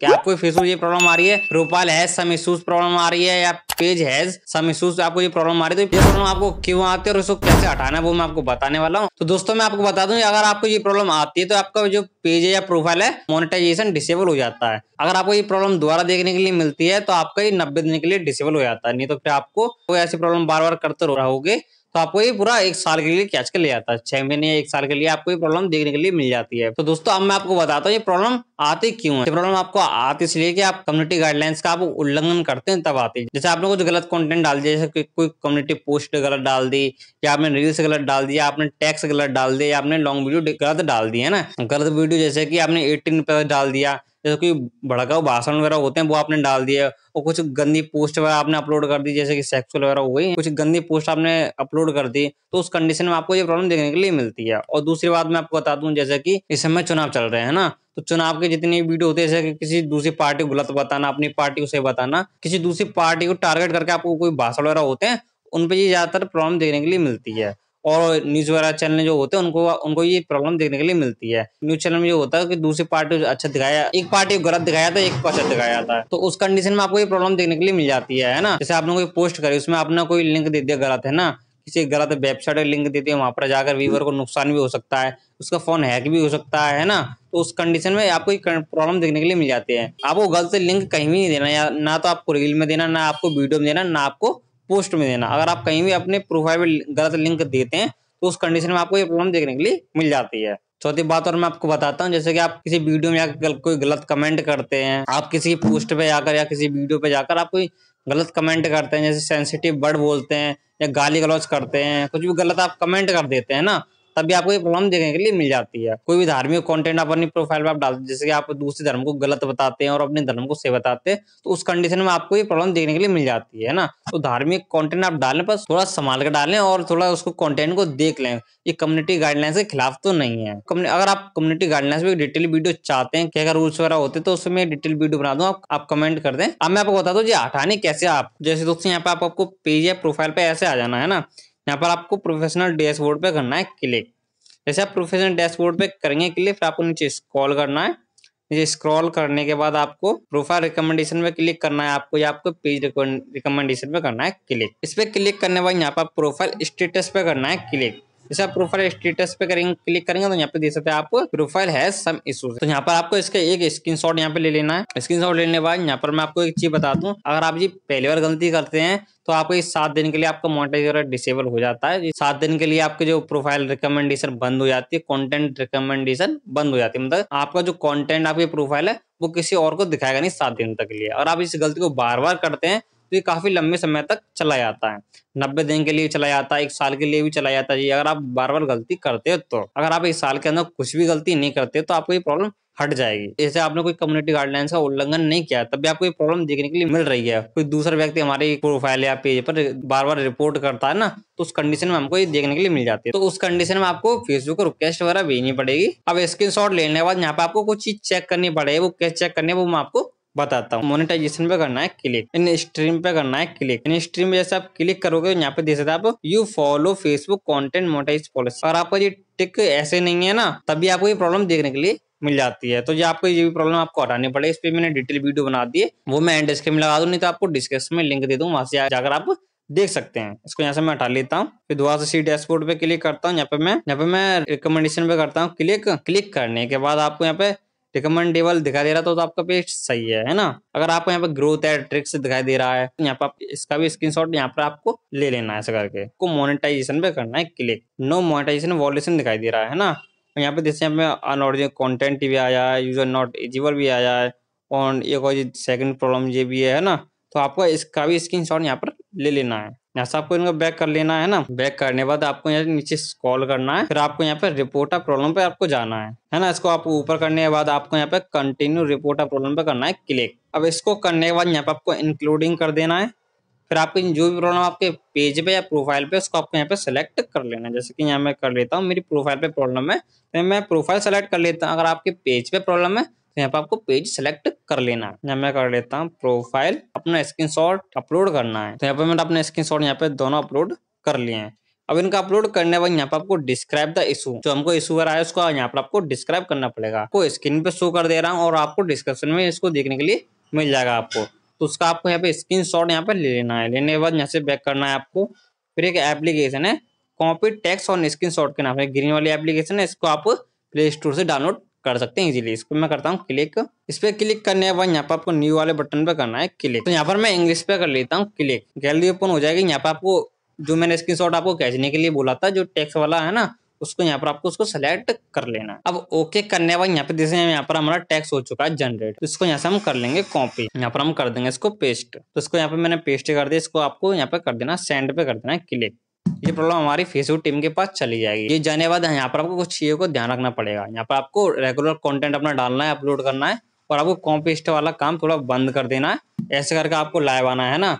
क्या आपको फेस ये प्रॉब्लम आ रही है profile has some issues problem आ रही है या पेज हैज सम इशूज आपको ये प्रॉब्लम आ रही है तो ये प्रॉब्लम आपको क्यों आती है और उसको कैसे हटाना है वो मैं आपको बताने वाला हूँ तो दोस्तों मैं आपको बता दूं अगर आपको ये प्रॉब्लम आती है तो आपका जो पेज है या प्रोफाइल है मोनिटाइजेशन डिसेबल हो जाता है अगर आपको ये प्रॉब्लम दोबारा देखने के लिए मिलती है तो आपका ये नब्बे दिन के लिए डिसेबल हो जाता है नहीं तो फिर आपको ऐसी प्रॉब्लम बार बार करते रहोगे तो आपको ये पूरा एक साल के लिए कैच कर ले जाता है छह महीने या एक साल के लिए आपको ये प्रॉब्लम देखने के लिए मिल जाती है तो दोस्तों अब मैं आपको बताता हूँ ये प्रॉब्लम आती क्यों है प्रॉब्लम आपको आती इसलिए कि आप कम्युनिटी गाइडलाइंस का आप उल्लंघन करते हैं तब आती है जैसे आपने कुछ गलत कंटेंट डाल दिया जैसे कोई कम्युनिटी पोस्ट गलत डाल दी या आपने रील्स गलत डाल दिया आपने टैक्स गलत डाल दिया आपने लॉन्ग वीडियो गलत डाल दी है ना गलत वीडियो जैसे कि आपने एटीन प्लस डाल दिया जैसे कोई भड़काऊ भाषण वगैरह होते हैं वो आपने डाल दिया और कुछ गंदी पोस्ट वगैरह आपने अपलोड कर दी जैसे कि सेक्सुअल वगैरह हो गई कुछ गंदी पोस्ट आपने अपलोड कर दी तो उस कंडीशन में आपको ये प्रॉब्लम देखने के लिए मिलती है और दूसरी बात मैं आपको बता दूं जैसे कि इस समय चुनाव चल रहे हैं ना तो चुनाव के जितने वीडियो होते हैं जैसे कि किसी दूसरी पार्टी को गलत बताना अपनी पार्टी को सही बताना किसी दूसरी पार्टी को टारगेट करके आपको कोई भाषण वगैरह होते हैं उन पर ये ज्यादातर प्रॉब्लम देखने के लिए मिलती है और न्यूज वगैरह चैनल जो होते हैं उनको उनको ये प्रॉब्लम देखने के लिए मिलती है न्यूज चैनल में जो होता है कि दूसरी पार्टी अच्छा दिखाया एक पार्टी गलत दिखाया था एक को अच्छा दिखाया था तो उस कंडीशन में आपको ये प्रॉब्लम देखने के लिए मिल जाती है ना जैसे आपने कोई पोस्ट करी उसमें आपने कोई लिंक दे दिया गलत है ना किसी गलत वेबसाइट लिंक देती है वहां पर जाकर व्यूवर को नुकसान भी हो सकता है उसका फोन हैक भी हो सकता है ना तो उस कंडीशन में आपको प्रॉब्लम देखने के लिए मिल जाती है आपको गलत लिंक कहीं भी नहीं देना या ना तो आपको रील में देना ना आपको वीडियो में देना ना आपको पोस्ट में देना अगर आप कहीं भी अपने प्रोफाइल में गलत लिंक देते हैं तो उस कंडीशन में आपको ये प्रॉब्लम देखने के लिए मिल जाती है चौथी बात और मैं आपको बताता हूँ जैसे कि आप किसी वीडियो में जाकर कोई गलत कमेंट करते हैं आप किसी पोस्ट पे जाकर या किसी वीडियो पे जाकर आप कोई गलत कमेंट करते हैं जैसे सेंसिटिव वर्ड बोलते हैं या गाली गलौज करते हैं कुछ भी गलत आप कमेंट कर देते हैं ना तब भी आपको ये प्रॉब्लम देखने के लिए मिल जाती है कोई भी धार्मिक कॉन्टेंट आप अपनी प्रोफाइल पर आप डालते हैं जैसे कि आप दूसरे धर्म को गलत बताते हैं और अपने धर्म को सही बताते हैं तो उस कंडीशन में आपको ये प्रॉब्लम देखने के लिए मिल जाती है ना तो धार्मिक कॉन्टेंट आप डालने पर थोड़ा संभाल कर डालें और थोड़ा उसको कॉन्टेंट को देख लें ये कम्युनिटी गाइडलाइंस के खिलाफ तो नहीं है अगर आप कम्युनिटी गाइडलाइंस में डिटेल वीडियो चाहते हैं क्या रूल्स वगैरह होते तो उसमें डिटेल वीडियो बना दूँ आप कमेंट कर दें अब मैं आपको बता दूँ जी हटाने कैसे आप जैसे दोस्तों यहाँ पे आपको पेज या प्रोफाइल पे ऐसे आ जाना है ना यहाँ पर आपको प्रोफेशनल डैशबोर्ड पे करना है क्लिक जैसे आप प्रोफेशनल डैशबोर्ड पे करेंगे क्लिक फिर आपको नीचे स्क्रॉल करना है नीचे स्क्रॉल करने के बाद आपको प्रोफाइल रिकमेंडेशन पे क्लिक करना है आपको या आपको पेज रिकमेंडेशन पे करना है क्लिक इस पे क्लिक करने के बाद यहाँ पर प्रोफाइल स्टेटस पे करना है क्लिक जैसे आप प्रोफाइल स्टेटस पे करेंगे क्लिक करेंगे तो यहाँ पे देख सकते हैं आप प्रोफाइल है सम तो यहाँ पर आपको इसका एक स्क्रीन शॉट यहाँ पे ले लेना है स्क्रीन शॉट लेने के बाद यहाँ पर मैं आपको एक चीज बता दूँ अगर आप जी पहली बार गलती करते हैं तो आपको इस सात दिन के लिए आपका मोनेटाइज डिसेबल हो जाता है सात दिन के लिए आपके जो प्रोफाइल रिकमेंडेशन बंद हो जाती है कंटेंट रिकमेंडेशन बंद हो जाती है मतलब आपका जो कंटेंट आपकी प्रोफाइल है वो किसी और को दिखाएगा नहीं सात दिन तक के लिए और आप इस गलती को बार बार करते हैं तो ये काफ़ी लंबे समय तक चला जाता है नब्बे दिन के लिए चला जाता है एक साल के लिए भी चला जाता है अगर आप बार बार गलती करते हो तो अगर आप एक साल के अंदर कुछ भी गलती नहीं करते तो आपको ये प्रॉब्लम हट जाएगी जैसे आपने कोई कम्युनिटी गाइडलाइंस का उल्लंघन नहीं किया तब भी आपको ये प्रॉब्लम देखने के लिए मिल रही है कोई दूसरा व्यक्ति हमारे प्रोफाइल या पेज पर बार बार रिपोर्ट करता है ना तो उस कंडीशन में हमको ये देखने के लिए मिल जाती है तो उस कंडीशन में आपको फेसबुक को रिक्वेस्ट वगैरह भेजनी पड़ेगी अब स्क्रीन लेने के बाद यहाँ पे आपको कुछ चीज चेक करनी पड़ेगी वो कैसे चेक करनी है वो मैं आपको बताता हूँ मोनिटाइजेशन पे करना है क्लिक इन स्ट्रीम पे करना है क्लिक इन स्ट्रीम जैसे आप क्लिक करोगे यहाँ पे देख सकते आप you follow Facebook content monetize policy और आपको ये टिक ऐसे नहीं है ना तभी आपको ये प्रॉब्लम देखने के लिए मिल जाती है तो जो आपको ये प्रॉब्लम आपको हटानी पड़ेगी इस पर मैंने डिटेल वीडियो बना दी है वो मैं एंड स्क्रीन में लगा दूँ नहीं तो आपको डिस्क्रिप्शन में लिंक दे दूँ वहाँ से जाकर आप देख सकते हैं इसको यहाँ से मैं हटा लेता हूँ फिर दोबारा से सी डैशबोर्ड पे क्लिक करता हूँ यहाँ पे मैं यहाँ पे मैं रिकमेंडेशन पे करता हूँ क्लिक क्लिक करने के बाद आपको यहाँ पे रिकमेंडेबल दिखा दे रहा था तो, तो आपका पेज सही है है ना अगर आपको यहाँ पे ग्रोथ है ट्रिक्स दिखाई दे रहा है यहाँ पे आप इसका भी स्क्रीन शॉट यहाँ पर आपको ले लेना है ऐसा करके आपको मोनिटाइजेशन पे करना है क्लिक नो मोनिटाइजेशन वॉल्यूशन दिखाई दे रहा है ना यहाँ पे जैसे यहाँ पे अनऑरिजिनल कॉन्टेंट भी आया है यूजर नॉट एजिबल भी आया है और ये कोई सेकंड प्रॉब्लम ये भी है ना तो आपको इसका भी स्क्रीन शॉट यहाँ पर ले लेना है यहाँ से आपको इनको बैक कर लेना है ना बैक करने बाद आपको यहाँ नीचे कॉल करना है फिर आपको यहाँ पे रिपोर्ट ऑफ प्रॉब्लम पे आपको जाना है है ना इसको आप ऊपर करने के बाद आपको यहाँ पे कंटिन्यू रिपोर्ट ऑफ प्रॉब्लम पे करना है क्लिक अब इसको करने के बाद यहाँ पे आपको इंक्लूडिंग कर देना है फिर आपकी जो भी प्रॉब्लम आपके पेज पे या प्रोफाइल पे उसको आपको यहाँ पे सेलेक्ट कर लेना है जैसे कि यहाँ मैं कर लेता हूँ मेरी प्रोफाइल पे प्रॉब्लम है तो मैं प्रोफाइल सेलेक्ट कर लेता हूँ अगर आपके पेज पे प्रॉब्लम है तो यहाँ पे आपको पेज सेलेक्ट कर लेना है मैं कर लेता हूँ प्रोफाइल अपना शॉट अपलोड करना है तो यहाँ पे मैंने अपने शॉट यहाँ पे दोनों अपलोड कर लिए हैं अब इनका अपलोड करने वाले यहाँ पे आपको डिस्क्राइब द इशू जो हमको इशू कर है उसको यहाँ पर आपको डिस्क्राइब करना पड़ेगा आपको स्क्रीन पे शो कर दे रहा हूँ और आपको डिस्क्रिप्शन में इसको देखने के लिए मिल जाएगा आपको तो उसका आपको यहाँ पे स्क्रीन शॉट यहाँ पे ले लेना है लेने के बाद यहाँ से बैक करना है आपको फिर एक एप्लीकेशन है copy text on screenshot के नाम है ग्रीन वाली एप्लीकेशन है इसको आप प्ले स्टोर से डाउनलोड कर सकते हैं इजीली इसको मैं करता हूँ क्लिक इस पर क्लिक करने के बाद यहाँ पर आपको न्यू वाले बटन पर करना है क्लिक तो यहाँ पर मैं इंग्लिश पे कर लेता हूँ क्लिक गैलरी ओपन हो जाएगी यहाँ पर आपको जो मैंने स्क्रीन आपको खेचने के लिए बोला था जो टेक्स वाला है ना उसको यहाँ पर आपको उसको सेलेक्ट कर लेना अब ओके करने के बाद यहाँ पे जैसे यहाँ पर हमारा टैक्स हो चुका है जनरेट तो इसको यहाँ से हम कर लेंगे कॉपी यहाँ पर हम कर देंगे इसको पेस्ट तो इसको यहाँ पे मैंने पेस्ट कर दिया इसको आपको यहाँ पे कर देना सेंड पे कर देना क्लिक ये प्रॉब्लम हमारी फेसबुक टीम के पास चली जाएगी ये जाने बाद यहाँ पर आपको कुछ चीज़ों को ध्यान रखना पड़ेगा यहाँ पर आपको रेगुलर कंटेंट अपना डालना है अपलोड करना है और आपको कॉम्पिस्ट वाला काम थोड़ा बंद कर देना है ऐसे करके आपको लाइव आना है ना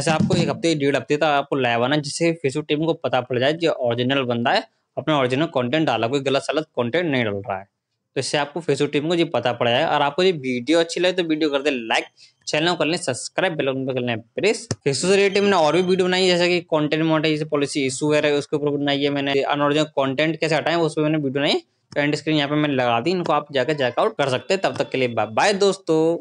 ऐसे आपको एक हफ्ते डेढ़ हफ्ते तक आपको लाइव आना जिससे फेसबुक टीम को पता पड़ जाए जो ओरिजिनल बंदा है अपना ओरिजिनल कंटेंट डाला कोई गलत सलत कंटेंट नहीं डाल रहा है तो इससे आपको फेसबुक टीम को जी पता पड़ जाएगा और आपको ये वीडियो अच्छी लगे तो वीडियो कर दे लाइक चैनल कर लें सब्सक्राइब बेल पे कर लें प्रेस फेसबुक से टीम ने और भी वीडियो बनाई जैसे कि कंटेंट जैसे पॉलिसी इशू वगैरह उसके ऊपर बनाई है मैंने अनऑरिजिनल कॉन्टेंट कैसे हटाएं उस पर मैंने वीडियो बनाई एंड स्क्रीन तो यहाँ पे मैंने लगा दी इनको आप जाकर चेकआउट कर सकते हैं तब तक के लिए बाय दोस्तों